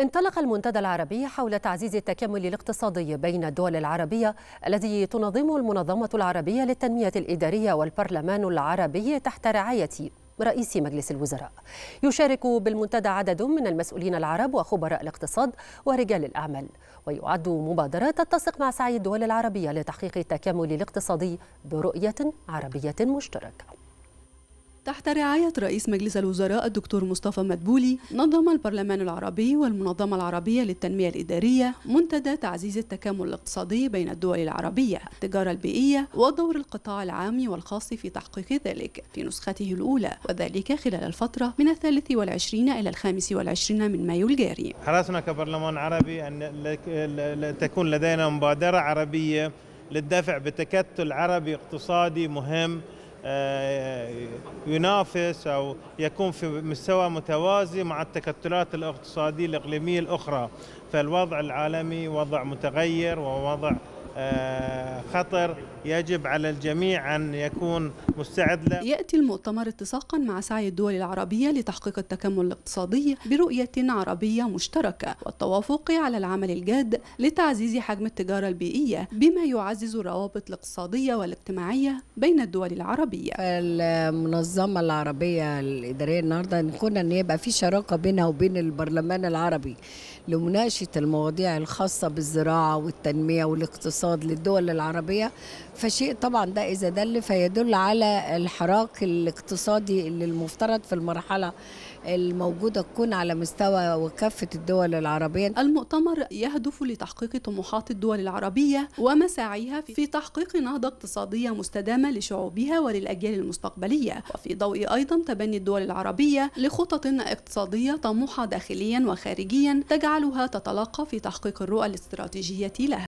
انطلق المنتدى العربي حول تعزيز التكامل الاقتصادي بين الدول العربية الذي تنظمه المنظمة العربية للتنمية الإدارية والبرلمان العربي تحت رعاية رئيس مجلس الوزراء يشارك بالمنتدى عدد من المسؤولين العرب وخبراء الاقتصاد ورجال الأعمال ويعد مبادرة تتسق مع سعي الدول العربية لتحقيق التكامل الاقتصادي برؤية عربية مشتركة تحت رعاية رئيس مجلس الوزراء الدكتور مصطفى مدبولي نظم البرلمان العربي والمنظمة العربية للتنمية الإدارية منتدى تعزيز التكامل الاقتصادي بين الدول العربية التجارة البيئية ودور القطاع العام والخاص في تحقيق ذلك في نسخته الأولى وذلك خلال الفترة من الثالث والعشرين إلى الخامس والعشرين من مايو الجاري حرصنا كبرلمان عربي أن تكون لدينا مبادرة عربية للدفع بتكتل عربي اقتصادي مهم آه، ينافس أو يكون في مستوى متوازي مع التكتلات الاقتصادية الإقليمية الأخرى فالوضع العالمي وضع متغير ووضع آه، خطر يجب على الجميع أن يكون مستعد له يأتي المؤتمر اتساقا مع سعي الدول العربية لتحقيق التكامل الاقتصادي برؤية عربية مشتركة والتوافق على العمل الجاد لتعزيز حجم التجارة البيئية بما يعزز الروابط الاقتصادية والاجتماعية بين الدول العربية المنظمة العربية الإدارية النهاردة كنا أن يبقى في شراكة بينها وبين البرلمان العربي لمناقشه المواضيع الخاصه بالزراعه والتنميه والاقتصاد للدول العربيه فشيء طبعا ده اذا دل فيدل على الحراك الاقتصادي اللي المفترض في المرحله الموجوده تكون على مستوى وكافه الدول العربيه. المؤتمر يهدف لتحقيق طموحات الدول العربيه ومساعيها في تحقيق نهضه اقتصاديه مستدامه لشعوبها وللاجيال المستقبليه، وفي ضوء ايضا تبني الدول العربيه لخطط اقتصاديه طموحه داخليا وخارجيا تجعل تجعلها تتلقى في تحقيق الرؤى الاستراتيجية لها